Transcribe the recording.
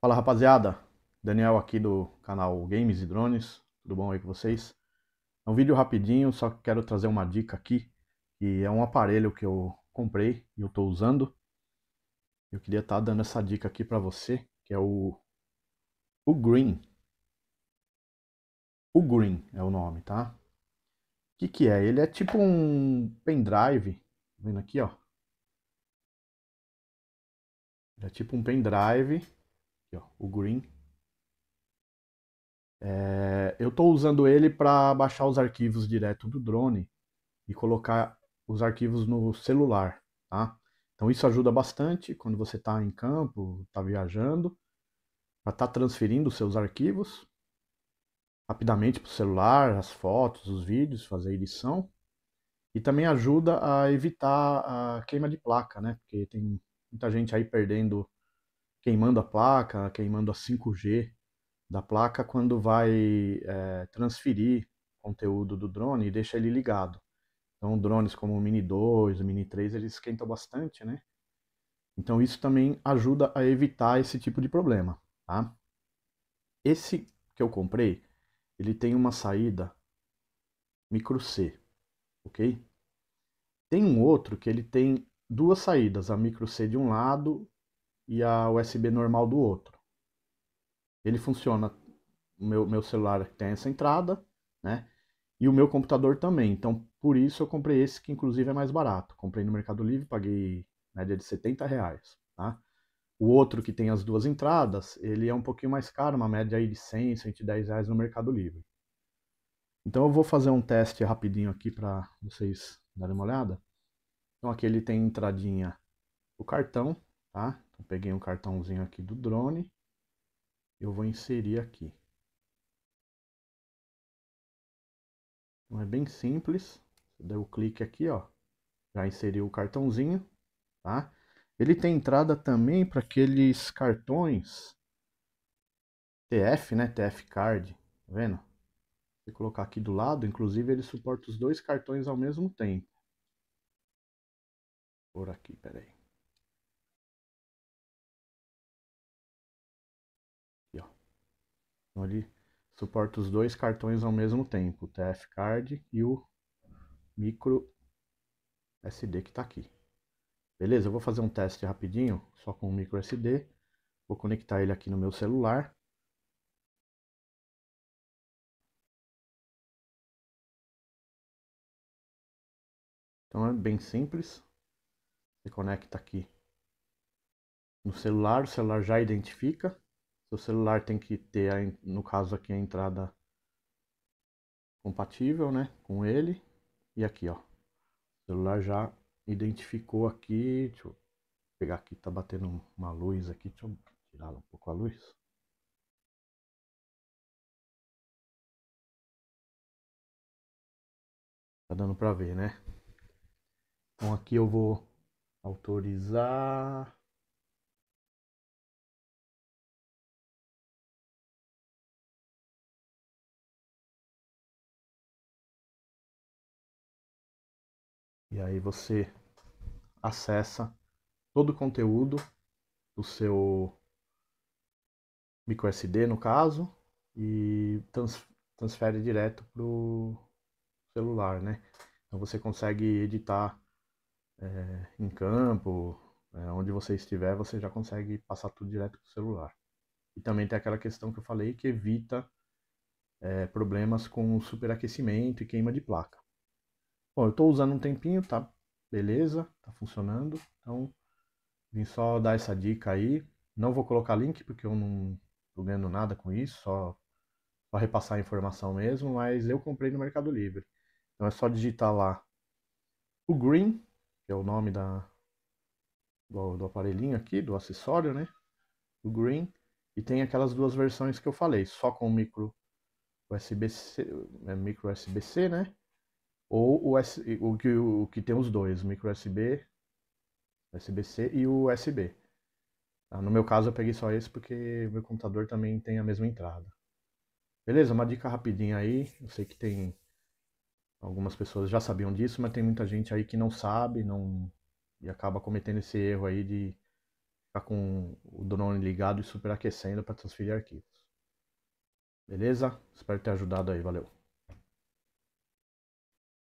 Fala rapaziada, Daniel aqui do canal Games e Drones, tudo bom aí com vocês? É um vídeo rapidinho, só que quero trazer uma dica aqui, que é um aparelho que eu comprei e eu estou usando. Eu queria estar tá dando essa dica aqui para você, que é o, o Green. O Green é o nome, tá? O que que é? Ele é tipo um pendrive, tá vendo aqui ó? Ele é tipo um pendrive Aqui, ó, o green. É, eu estou usando ele para baixar os arquivos direto do drone e colocar os arquivos no celular, tá? Então isso ajuda bastante quando você está em campo, está viajando, para estar tá transferindo os seus arquivos rapidamente para o celular, as fotos, os vídeos, fazer edição. E também ajuda a evitar a queima de placa, né? Porque tem muita gente aí perdendo queimando a placa, queimando a 5G da placa quando vai é, transferir conteúdo do drone e deixa ele ligado. Então, drones como o Mini 2, o Mini 3, eles esquentam bastante, né? Então, isso também ajuda a evitar esse tipo de problema, tá? Esse que eu comprei, ele tem uma saída micro C, ok? Tem um outro que ele tem duas saídas, a micro C de um lado e a USB normal do outro. Ele funciona, o meu, meu celular tem essa entrada, né? E o meu computador também. Então, por isso eu comprei esse, que inclusive é mais barato. Comprei no Mercado Livre, paguei média de 70 reais, tá? O outro que tem as duas entradas, ele é um pouquinho mais caro, uma média aí de 100, 110 reais no Mercado Livre. Então eu vou fazer um teste rapidinho aqui para vocês darem uma olhada. Então aqui ele tem entradinha o cartão, tá? Então, peguei um cartãozinho aqui do drone. Eu vou inserir aqui. Então, é bem simples. deu o clique aqui, ó. Já inseriu o cartãozinho, tá? Ele tem entrada também para aqueles cartões TF, né? TF Card, tá vendo? Vou colocar aqui do lado, inclusive ele suporta os dois cartões ao mesmo tempo. Por aqui, peraí. Então ele suporta os dois cartões ao mesmo tempo, o TF Card e o micro SD que está aqui. Beleza, eu vou fazer um teste rapidinho, só com o micro SD. Vou conectar ele aqui no meu celular. Então é bem simples. Você conecta aqui no celular, o celular já identifica. Seu celular tem que ter, a, no caso aqui, a entrada compatível, né? Com ele. E aqui, ó. O celular já identificou aqui. Deixa eu pegar aqui, tá batendo uma luz aqui. Deixa eu tirar um pouco a luz. Tá dando pra ver, né? Então aqui eu vou autorizar. E aí você acessa todo o conteúdo do seu microSD, no caso, e trans, transfere direto para o celular, né? Então você consegue editar é, em campo, é, onde você estiver, você já consegue passar tudo direto para o celular. E também tem aquela questão que eu falei que evita é, problemas com superaquecimento e queima de placa. Bom, eu estou usando um tempinho, tá? Beleza, tá funcionando. Então, vim só dar essa dica aí. Não vou colocar link porque eu não tô ganhando nada com isso, só, só repassar a informação mesmo, mas eu comprei no Mercado Livre. Então é só digitar lá o Green, que é o nome da, do, do aparelhinho aqui, do acessório, né? O Green. E tem aquelas duas versões que eu falei, só com micro USB-C, é, micro USB-C, né? ou o, S, o, que, o que tem os dois, micro USB, USB-C e o USB. Tá? Ah, no meu caso eu peguei só esse porque meu computador também tem a mesma entrada. Beleza, uma dica rapidinha aí, eu sei que tem algumas pessoas já sabiam disso, mas tem muita gente aí que não sabe, não e acaba cometendo esse erro aí de ficar com o drone ligado e superaquecendo para transferir arquivos. Beleza? Espero ter ajudado aí, valeu.